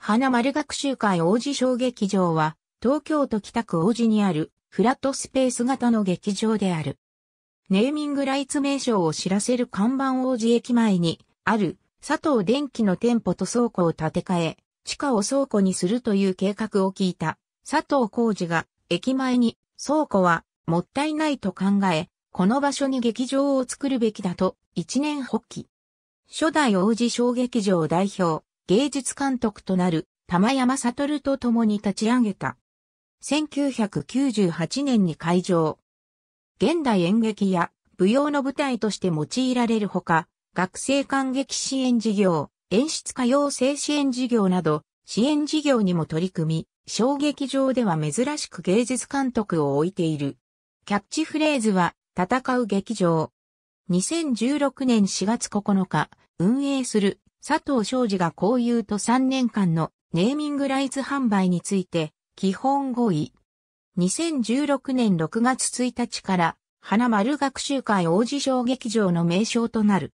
花丸学習会王子小劇場は、東京都北区王子にある、フラットスペース型の劇場である。ネーミングライツ名称を知らせる看板王子駅前に、ある、佐藤電機の店舗と倉庫を建て替え、地下を倉庫にするという計画を聞いた、佐藤浩二が、駅前に、倉庫は、もったいないと考え、この場所に劇場を作るべきだと、一年発起。初代王子小劇場代表、芸術監督となる玉山悟と共に立ち上げた。1998年に開場。現代演劇や舞踊の舞台として用いられるほか、学生観劇支援事業、演出家養成支援事業など、支援事業にも取り組み、小劇場では珍しく芸術監督を置いている。キャッチフレーズは、戦う劇場。2016年4月9日、運営する佐藤昌司がこう言うと3年間のネーミングライツ販売について、基本合意。2016年6月1日から、花丸学習会王子小劇場の名称となる。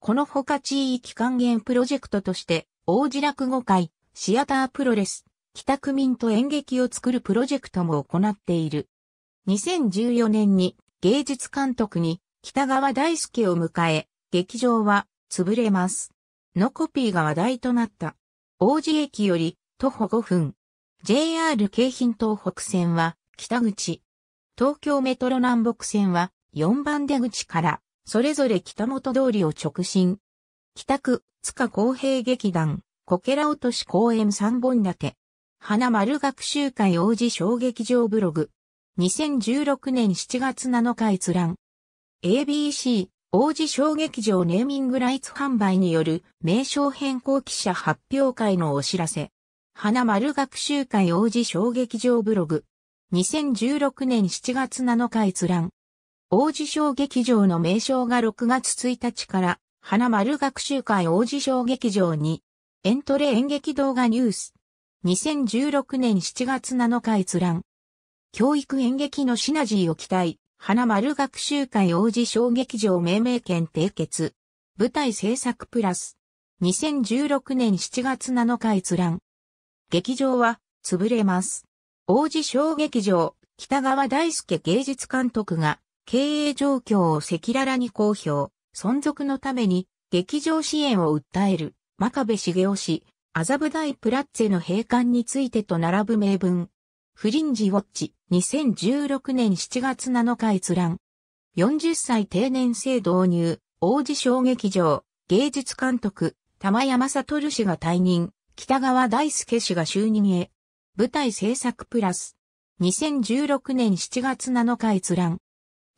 この他地域還元プロジェクトとして、王子落語会、シアタープロレス、北区民と演劇を作るプロジェクトも行っている。2014年に芸術監督に北川大輔を迎え、劇場は潰れます。のコピーが話題となった。王子駅より徒歩5分。JR 京浜東北線は北口。東京メトロ南北線は4番出口からそれぞれ北本通りを直進。北区、塚公平劇団、こけら落とし公園三本立て。花丸学習会王子小劇場ブログ。2016年7月7日閲覧。ABC 王子小劇場ネーミングライツ販売による名称変更記者発表会のお知らせ。花丸学習会王子小劇場ブログ。2016年7月7日閲覧。王子小劇場の名称が6月1日から花丸学習会王子小劇場にエントレ演劇動画ニュース。2016年7月7日閲覧。教育演劇のシナジーを期待。花丸学習会王子小劇場命名権締結。舞台制作プラス。2016年7月7日閲覧。劇場は潰れます。王子小劇場、北川大輔芸術監督が経営状況を赤裸々に公表、存続のために劇場支援を訴える、真壁茂雄氏、麻布大プラッツェの閉館についてと並ぶ名文。フリンジウォッチ、2016年7月7日閲覧。40歳定年制導入、王子小劇場、芸術監督、玉山悟氏が退任、北川大輔氏が就任へ。舞台制作プラス。2016年7月7日閲覧。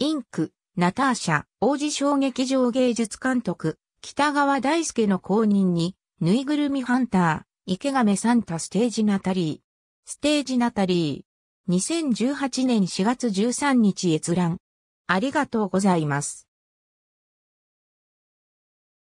インク、ナターシャ、王子小劇場芸術監督、北川大輔の後任に、ぬいぐるみハンター、池亀サンタステージナタリー。ステージナタリー。2018年4月13日閲覧。ありがとうございます。